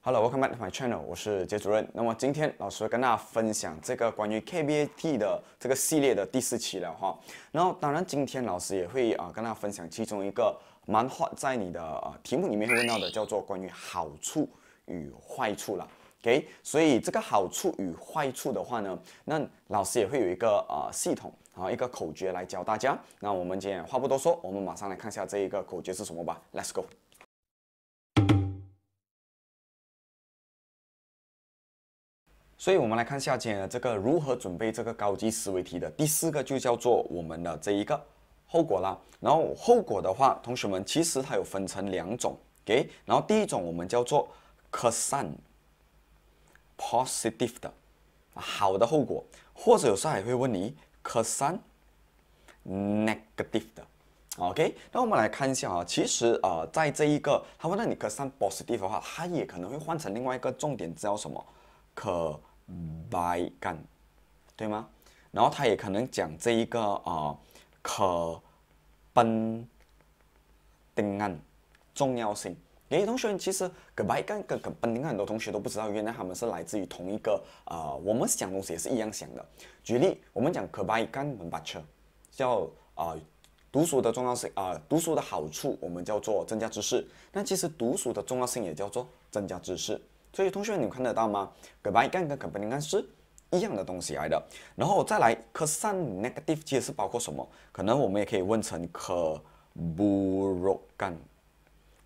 Hello，welcome back to my channel。我是杰主任。那么今天老师跟大家分享这个关于 K B A T 的这个系列的第四期了哈。然后当然今天老师也会啊跟大家分享其中一个漫画在你的呃题目里面会问到的，叫做关于好处与坏处了。OK，所以这个好处与坏处的话呢，那老师也会有一个呃系统啊一个口诀来教大家。那我们今天话不多说，我们马上来看一下这一个口诀是什么吧。Let's go。所以，我们来看下节的这个如何准备这个高级思维题的第四个，就叫做我们的这一个后果啦。然后后果的话，同学们其实它有分成两种，OK。然后第一种我们叫做 c 可善 positive 的，好的后果，或者有时候还会问你 c s i negative 的，OK。那我们来看一下啊，其实呃在这一个他问到你 c 可善 positive 的话，他也可能会换成另外一个重点，叫什么可。可拜干，对吗？然后他也可能讲这一个啊，可奔定案重要性。有些同学其实可拜干跟可奔丁安很多同学都不知道，原来他们是来自于同一个啊。我们想东西也是一样想的。举例，我们讲可拜干门把车，叫啊，读书的重要性啊，读书的好处，我们叫做增加知识。那其实读书的重要性也叫做增加知识。所以同学们，你们看得到吗？g o o d y e 干跟可不灵干是一样的东西来的。然后再来，c s i negative 其实是包括什么？可能我们也可以问成可不弱干，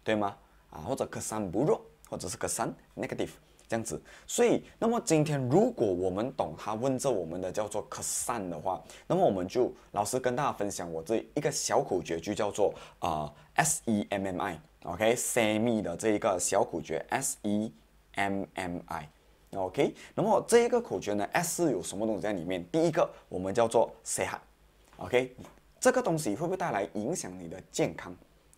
对吗？啊，或者 c s n 三不弱，或者是 c s i negative 这样子。所以，那么今天如果我们懂他问这我们的叫做 c s 可 n 的话，那么我们就老师跟大家分享我这一个小口诀，就叫做啊，semmi，OK，semi 的这一个小口诀，sem。M M I，OK，那么这一个口诀呢？S 有什么东西在里面？第一个，我们叫做 Say Hi，OK，这个东西会不会带来影响你的健康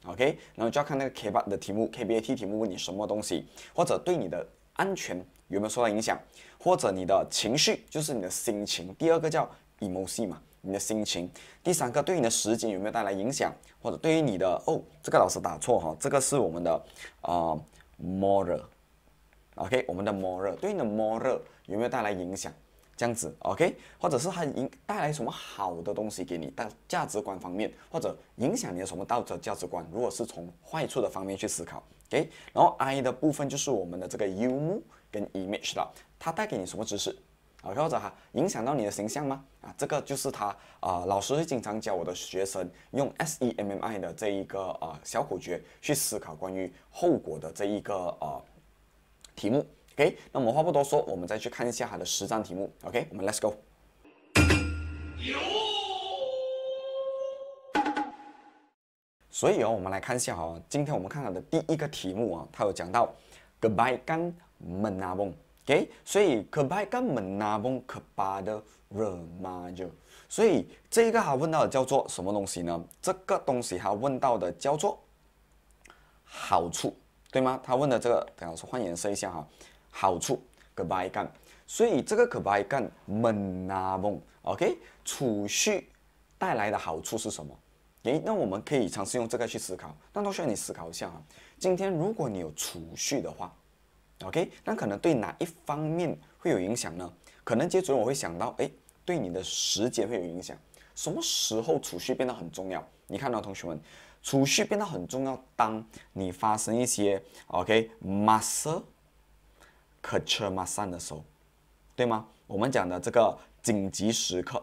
？OK，然后就要看那个 K B A 的题目，K B A T 题目问你什么东西，或者对你的安全有没有受到影响，或者你的情绪，就是你的心情。第二个叫 Emotion 嘛，你的心情。第三个，对你的时间有没有带来影响，或者对于你的哦，这个老师打错哈，这个是我们的啊，Moral。OK，我们的 moral 对应的 moral 有没有带来影响？这样子 OK，或者是它影带来什么好的东西给你？但价值观方面，或者影响你的什么道德价值观？如果是从坏处的方面去思考，OK。然后 I 的部分就是我们的这个幽默跟 image 了，它带给你什么知识 o k 或者哈影响到你的形象吗？啊，这个就是它啊，老师会经常教我的学生用 S E M M I 的这一个啊小口诀去思考关于后果的这一个啊。题目，OK，那我们话不多说，我们再去看一下它的实战题目，OK，我们 Let's go。所以哦，我们来看一下哈，今天我们看到的第一个题目啊，它有讲到 g d b y e g menabong，OK，所以 g d b y e g menabong ke d re major，所以这一个它问到的叫做什么东西呢？这个东西他问到的叫做好处。对吗？他问的这个，等下老师换颜色一下哈。好处，可白干。所以这个可白干，闷啊梦 OK，储蓄带来的好处是什么？诶，那我们可以尝试用这个去思考。那同学，你思考一下啊。今天如果你有储蓄的话，OK，那可能对哪一方面会有影响呢？可能接着我会想到，诶，对你的时间会有影响。什么时候储蓄变得很重要？你看到同学们？储蓄变得很重要。当你发生一些 o k m a s c a t c h e r m u s e 的时候，对吗？我们讲的这个紧急时刻，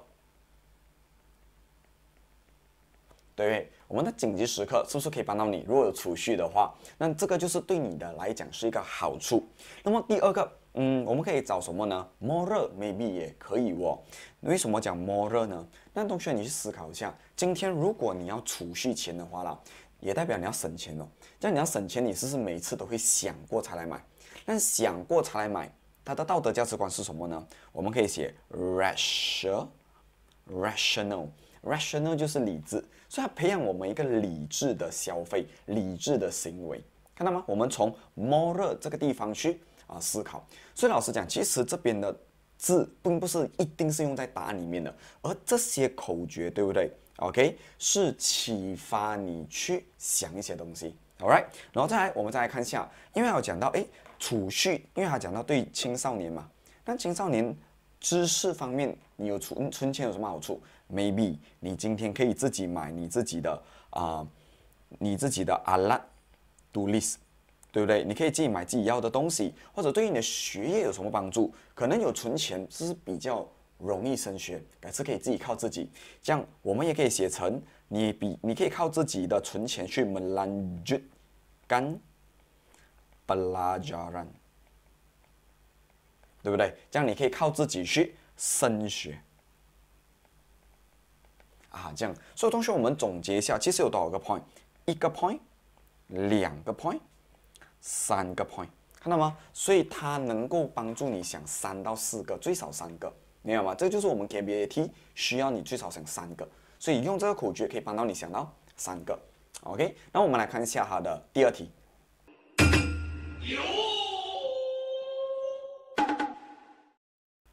对，我们的紧急时刻是不是可以帮到你？如果有储蓄的话，那这个就是对你的来讲是一个好处。那么第二个。嗯，我们可以找什么呢 m o r e maybe 也可以哦。为什么讲 m o r e 呢？那同学，你去思考一下。今天如果你要储蓄钱的话啦，也代表你要省钱哦。这样你要省钱，你是不是每次都会想过才来买？但想过才来买，它的道德价值观是什么呢？我们可以写 rational，rational，rational 就是理智，所以它培养我们一个理智的消费、理智的行为。看到吗？我们从 Morale 这个地方去。啊，思考。所以老实讲，其实这边的字并不是一定是用在答案里面的，而这些口诀，对不对？OK，是启发你去想一些东西。All right，然后再来，我们再来看一下，因为我讲到诶，储蓄，因为他讲到对青少年嘛，那青少年知识方面，你有存存钱有什么好处？Maybe 你今天可以自己买你自己的啊，你自己的 a l a t do this。对不对？你可以自己买自己要的东西，或者对你的学业有什么帮助？可能有存钱是比较容易升学，还是可以自己靠自己。这样我们也可以写成你比你可以靠自己的存钱去门兰日干巴拉 a 人，对不对？这样你可以靠自己去升学啊，这样。所以同学，我们总结一下，其实有多少个 point？一个 point，两个 point。三个 point，看到吗？所以它能够帮助你想三到四个，最少三个，明白吗？这就是我们 K B A T 需要你最少想三个，所以用这个口诀可以帮到你想到三个。OK，那我们来看一下它的第二题。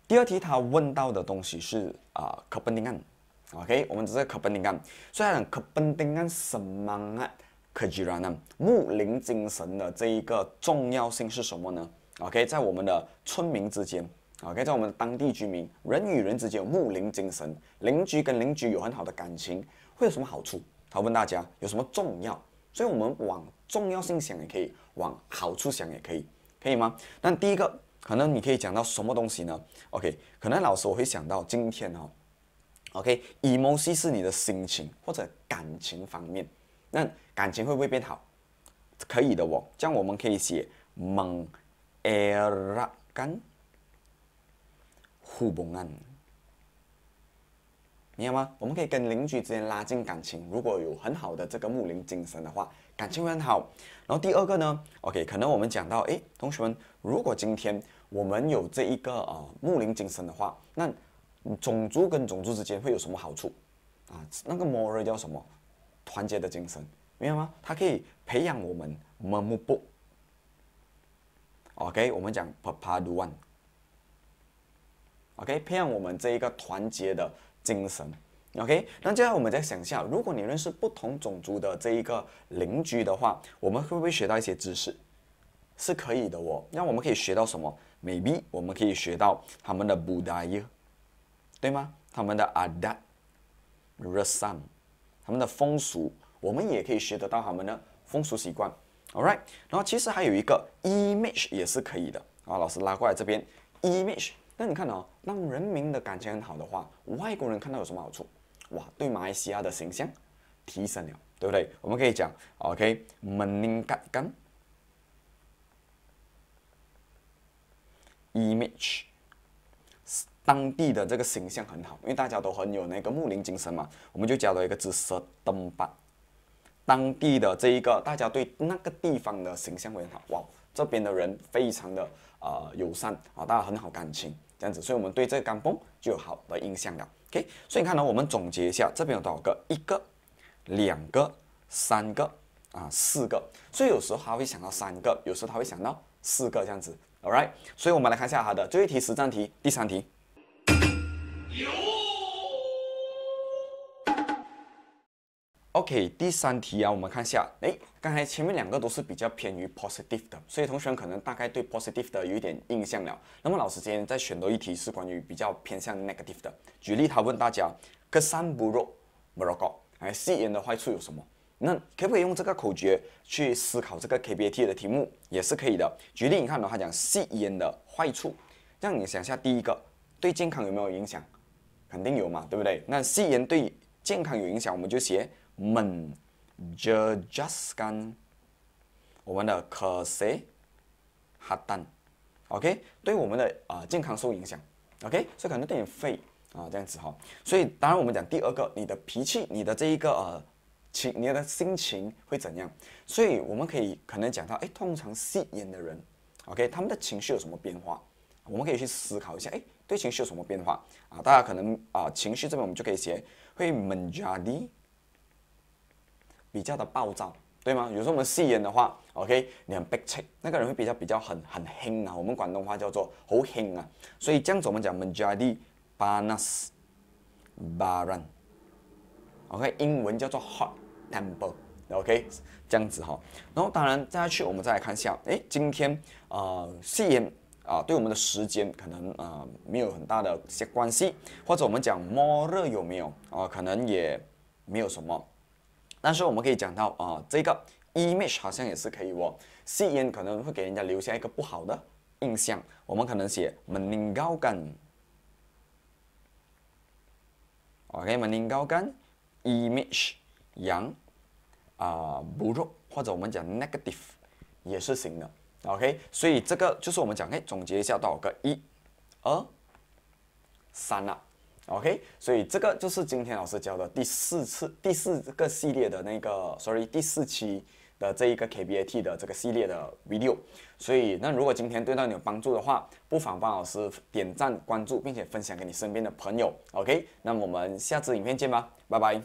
第二题他问到的东西是啊可本 p 安 OK，我们直接可本 p 安，虽然可本 g 安什么啊？讲可居然呢？牧林精神的这一个重要性是什么呢？OK，在我们的村民之间，OK，在我们当地居民人与人之间有牧林精神，邻居跟邻居有很好的感情，会有什么好处？好，问大家有什么重要？所以我们往重要性想也可以，往好处想也可以，可以吗？那第一个可能你可以讲到什么东西呢？OK，可能老师我会想到今天哦，OK，emotion 是你的心情或者感情方面。那感情会不会变好？可以的哦，这样我们可以写蒙埃拉甘 a 帮互助，明白吗？我们可以跟邻居之间拉近感情。如果有很好的这个睦邻精神的话，感情会很好。然后第二个呢？OK，可能我们讲到，哎，同学们，如果今天我们有这一个呃睦邻精神的话，那种族跟种族之间会有什么好处？啊，那个 m o 莫尔叫什么？团结的精神，明白吗？它可以培养我们。OK，我们讲 p a p a d n OK，培养我们这一个团结的精神。OK，那接下来我们再想一下，如果你认识不同种族的这一个邻居的话，我们会不会学到一些知识？是可以的哦。那我们可以学到什么？Maybe 我们可以学到他们的 budaya，对吗？他们的 a d a t r a s a 他们的风俗，我们也可以学得到他们的风俗习惯。All right，然后其实还有一个 image 也是可以的啊。老师拉过来这边 image，那你看啊，让人民的感情很好的话，外国人看到有什么好处？哇，对马来西亚的形象提升了，对不对？我们可以讲 OK，meningkatkan image。当地的这个形象很好，因为大家都很有那个牧林精神嘛，我们就加了一个紫色灯板。当地的这一个大家对那个地方的形象会很好哇，这边的人非常的啊友善啊，大家很好感情，这样子，所以我们对这个甘崩就有好的印象了。OK，所以你看呢，我们总结一下，这边有多少个？一个、两个、三个啊、四个。所以有时候他会想到三个，有时候他会想到四个这样子。All right，所以我们来看一下他的最后一题实战题，第三题。OK，第三题啊，我们看一下，哎，刚才前面两个都是比较偏于 positive 的，所以同学们可能大概对 positive 的有一点印象了。那么老师今天再选的一题是关于比较偏向 negative 的，举例他问大家，Casabro Morocco，哎，吸烟的坏处有什么？那可不可以用这个口诀去思考这个 K B A T 的题目也是可以的。举例你看到他讲吸烟的坏处，让你想一下第一个，对健康有没有影响？肯定有嘛，对不对？那吸烟对健康有影响，我们就写。闷，这 j u s a 干，我们的咳嗽，哈痰，OK，对我们的啊健康受影响，OK，所以可能对你肺啊这样子哈，所以当然我们讲第二个，你的脾气，你的这一个呃情，你的心情会怎样？所以我们可以可能讲到，哎，通常吸烟的人，OK，他们的情绪有什么变化？我们可以去思考一下，哎，对情绪有什么变化？啊，大家可能啊情绪这边我们就可以写会闷着的。比较的暴躁，对吗？比如说我们戏言的话，OK，你很 big check，那个人会比较比较很很凶啊。我们广东话叫做“好凶啊”，所以这样子我们讲 “menjadi panas baran”，OK，英文叫做 “hot temper”，OK，这样子哈。然后当然再下去，我们再来看一下，诶，今天啊戏言啊，对我们的时间可能啊没有很大的些关系，或者我们讲 more 有没有啊，可能也没有什么。但是我们可以讲到啊，这个 image 好像也是可以哦。吸烟可能会给人家留下一个不好的印象，我们可能写 m e n i n g g a n OK，m e n i n g g a n image，yang，啊，不弱，或者我们讲 negative，也是行的。OK，所以这个就是我们讲，哎，总结一下，多少个一，二，三了。OK，所以这个就是今天老师教的第四次、第四个系列的那个，sorry，第四期的这一个 KBAT 的这个系列的 video。所以那如果今天对到你有帮助的话，不妨帮老师点赞、关注，并且分享给你身边的朋友。OK，那我们下次影片见吧，拜拜。